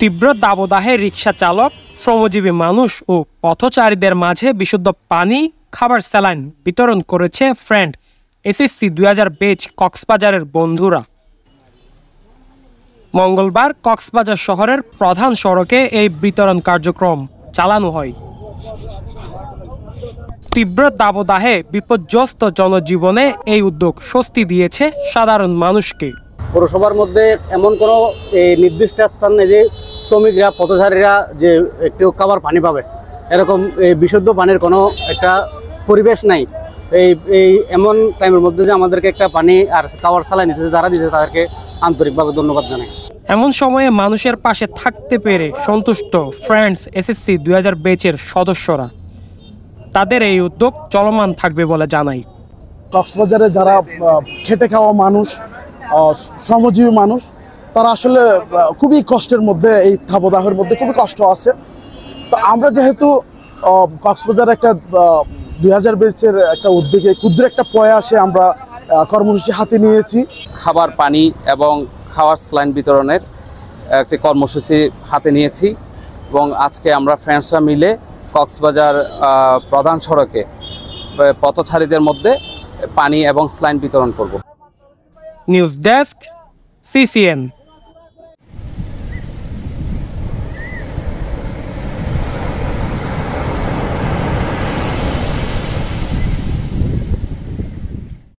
তীব্র দাবদাহে রিক্সা চালক শ্রমজীবী মানুষ ও পথচারীদের মাঝে বিশুদ্ধ পানি খাবার স্যালাইন বিতরণ করেছে ফ্রেন্ড এসএসসি দুই হাজার বেচ কক্সবাজারের বন্ধুরা মঙ্গলবার কক্সবাজার শহরের প্রধান সড়কে এই বিতরণ কার্যক্রম চালানো হয় তীব্র দাবদাহে বিপর্যস্ত জনজীবনে এই উদ্যোগ স্বস্তি দিয়েছে সাধারণ মানুষকে পৌরসভার মধ্যে এমন কোনো নির্দিষ্ট স্থান নেই যে শ্রমিকরা পথচারীরা যে একটু খাবার পানি পাবে এরকম এই বিশুদ্ধ পানির কোনো একটা পরিবেশ নাই এই এই এমন টাইমের মধ্যে যে আমাদেরকে একটা পানি আর খাবার সালাই নিতেছে যারা দিতেছে তাদেরকে আন্তরিকভাবে ধন্যবাদ জানাই এমন সময়ে মানুষের পাশে থাকতে পেরে সন্তুষ্ট ফ্রেন্ডস এসএসসি দুই হাজার বেচের সদস্যরা তাদের এই উদ্যোগ চলমান থাকবে বলে জানাই কক্সবাজারে যারা খেটে খাওয়া মানুষ শ্রমজীবী মানুষ তারা আসলে খুবই কষ্টের মধ্যে এই থাপদাহের মধ্যে খুবই কষ্ট আছে তা আমরা যেহেতু কক্সবাজার একটা দুই হাজার বেসের একটা উদ্যোগে ক্ষুদ্র একটা প্রয়াসে আমরা কর্মসূচি হাতে নিয়েছি খাবার পানি এবং খাওয়ার স্লাইন বিতরণের একটি কর্মসূচি হাতে নিয়েছি এবং আজকে আমরা ফ্রেন্ডসরা মিলে কক্সবাজার প্রধান সড়কে পথচারীদের মধ্যে পানি এবং স্লাইন বিতরণ করব নিউজ ডেস্ক সিসিএন